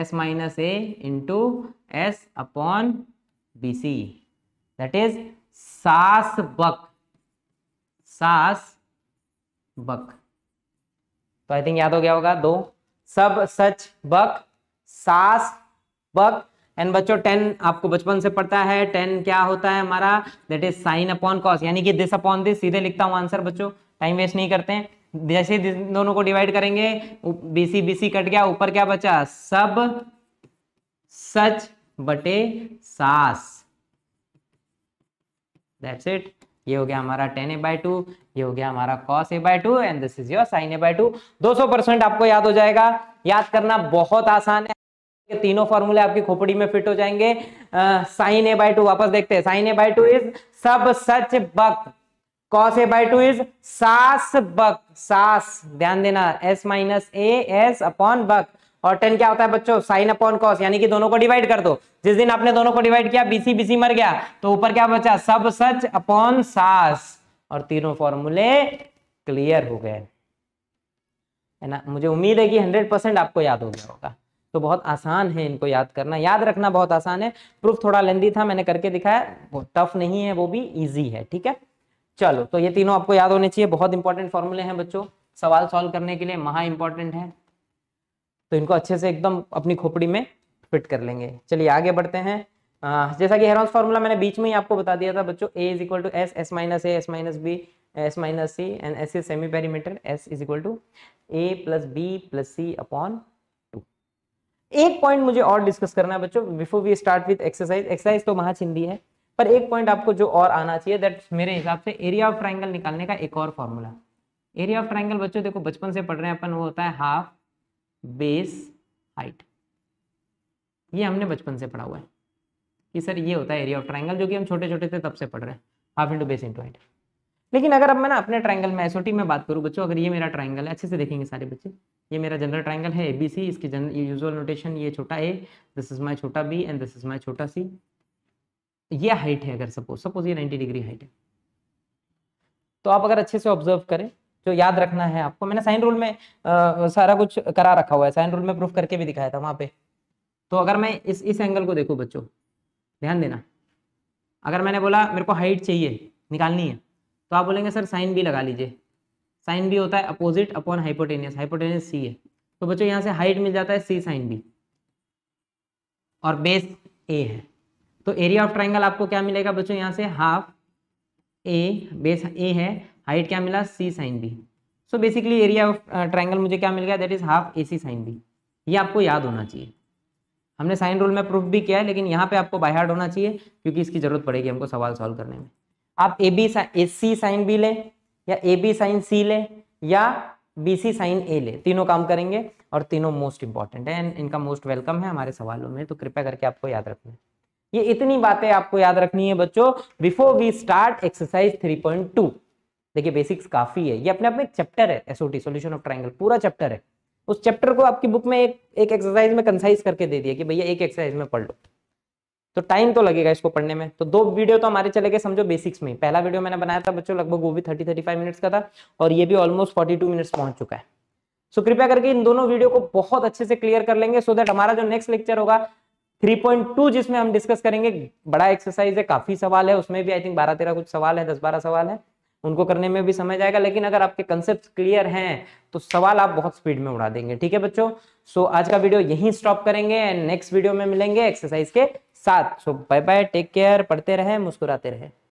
S minus A into S upon B C that is सास बक सास बक तो आई थिंक याद हो गया होगा दो सब सच बक सास बक एंड बच्चों टेन आपको बचपन से पढ़ता है टेन क्या होता है हमारा that is sine upon cos यानी कि दिस अपॉन दिस सीधे लिखता हूं आंसर बच्चों टाइम वेस्ट नहीं करते हैं जैसे दोनों को डिवाइड करेंगे बीसी बीसी कट गया ऊपर क्या बचा सब सच बटे सास दैट्स इट ये हो गया हमारा टेन ए बाय टू ये हो गया हमारा cos A by two and this is your sine A by two दो सौ परसेंट आपको याद हो जाएगा याद करना बहुत आसान है ये तीनों फॉर्मूले आपकी खोपड़ी में फिट हो जाएंगे साइन ए बाय टू वापस देखते हैं sine A by two is सब सच बक cos A by two is सास बक सास ध्यान देना S minus A S upon बक और टेन क्या होता है बच्चों साइन अपॉन कॉस यानी कि दोनों को डिवाइड कर दो जिस दिन आपने दोनों को डिवाइड किया बीसी बीसी मर गया तो ऊपर क्या बचा सब सच अपॉन सास और तीनों फॉर्मूले क्लियर हो गए है ना मुझे उम्मीद है कि हंड्रेड परसेंट आपको याद हो गया होगा तो बहुत आसान है इनको याद करना याद रखना बहुत आसान है प्रूफ थोड़ा लेंदी था मैंने करके दिखाया टफ नहीं है वो भी ईजी है ठीक है चलो तो ये तीनों आपको याद होने चाहिए बहुत इंपॉर्टेंट फॉर्मूले हैं बच्चों सवाल सॉल्व करने के लिए महा इंपॉर्टेंट है तो इनको अच्छे से एकदम अपनी खोपड़ी में फिट कर लेंगे चलिए आगे बढ़ते हैं आ, जैसा कि हेरॉन्स फॉर्मूला मैंने बीच में ही आपको बता दिया था बच्चों A is equal to S S minus A S minus B S minus C and S is semi perimeter S is equal to A plus B plus C upon two एक point मुझे और discuss करना है बच्चों before we start with exercise exercise तो वहां छिंदी है पर एक पॉइंट आपको जो और आना चाहिए दैट मेरे हिसाब से एरिया ऑफ ट्राइंगल निकालने का एक और फॉर्मूला एरिया ऑफ ट्राइंगल बच्चों देखो बचपन से पढ़ रहे हैं अपन वो होता है हाफ बेस हाइट ये हमने बचपन से पढ़ा हुआ है कि सर ये होता है एरिया ऑफ ट्राइंगल जो कि हम छोटे छोटे थे तब से पढ़ रहे हैं half into base into height लेकिन अगर अब मैं ना अपने ट्राइंगल में एसओटी में बात करूँ बच्चों अगर ये मेरा ट्राइंगल है अच्छे से देखेंगे सारे बच्चे ये मेरा जनरल ट्राइंगल है ए बी सी इसकी जनरल यूजल नोटेशन ये छोटा ए दिस इज माई छोटा B and this is my छोटा सी ये हाइट है अगर सपोज सपोज ये नाइन्टी डिग्री हाइट है तो आप अगर अच्छे से ऑब्जर्व करें जो याद रखना है आपको मैंने साइन रूल में आ, सारा कुछ करा रखा हुआ है साइन रूल में प्रूफ करके भी दिखाया था वहां पे तो अगर मैं इस इस एंगल को देखूं बच्चों ध्यान देना अगर मैंने बोला मेरे को हाइट चाहिए निकालनी है तो आप बोलेंगे सर साइन भी लगा लीजिए साइन भी होता है opposite upon hypotenuse hypotenuse C है तो बच्चों यहाँ से हाइट मिल जाता है सी साइन बी और बेस ए है तो एरिया ऑफ ट्राइंगल आपको क्या मिलेगा बच्चों यहाँ से हाफ ए बेस ए है हाइट क्या मिला C sine B so basically area of triangle मुझे क्या मिल गया that is half A C sine B ये आपको याद होना चाहिए हमने साइन रूल में प्रूफ भी किया है लेकिन यहाँ पे आपको बाय हार्ड होना चाहिए क्योंकि इसकी जरूरत पड़ेगी हमको सवाल सॉल्व करने में आप A B A C sine B लें या ए बी साइन सी लें या बी सी साइन ए लें तीनों काम करेंगे और तीनों मोस्ट इंपॉर्टेंट है एंड इनका मोस्ट वेलकम है हमारे सवालों में तो कृपया करके आपको याद रखना है ये इतनी बातें आपको याद रखनी है बच्चों before we start exercise three point two देखिए बेसिक्स काफ़ी है ये अपने आप में एक चैप्टर है एसओटी सॉल्यूशन ऑफ ट्राइंगल पूरा चैप्टर है उस चैप्टर को आपकी बुक में एक एक एक्सरसाइज में कंसाइज करके दे दिया कि भैया एक एक्सरसाइज में पढ़ लो तो टाइम तो लगेगा इसको पढ़ने में तो दो वीडियो तो हमारे चले गए समझो बेसिक्स में पहला वीडियो मैंने बनाया था बच्चों लगभग वो भी थर्टी थर्टी फाइव मिनट्स का था और ये भी ऑलमोस्ट फोर्टी टू मिनट्स पहुंच चुका है सो कृपया करके इन दोनों वीडियो को बहुत अच्छे से क्लियर कर लेंगे सो दैट हमारा जो नेक्स्ट लेक्चर होगा 3.2 जिसमें हम डिस्कस करेंगे बड़ा एक्सरसाइज है काफी सवाल है उसमें भी आई थिंक 12 13 कुछ सवाल है 10 12 सवाल है उनको करने में भी समय जाएगा लेकिन अगर आपके कंसेप्ट क्लियर हैं तो सवाल आप बहुत स्पीड में उड़ा देंगे ठीक है बच्चों सो so, आज का वीडियो यहीं स्टॉप करेंगे एंड नेक्स्ट वीडियो में मिलेंगे एक्सरसाइज के साथ so bye bye take care पढ़ते रहे मुस्कुराते रहे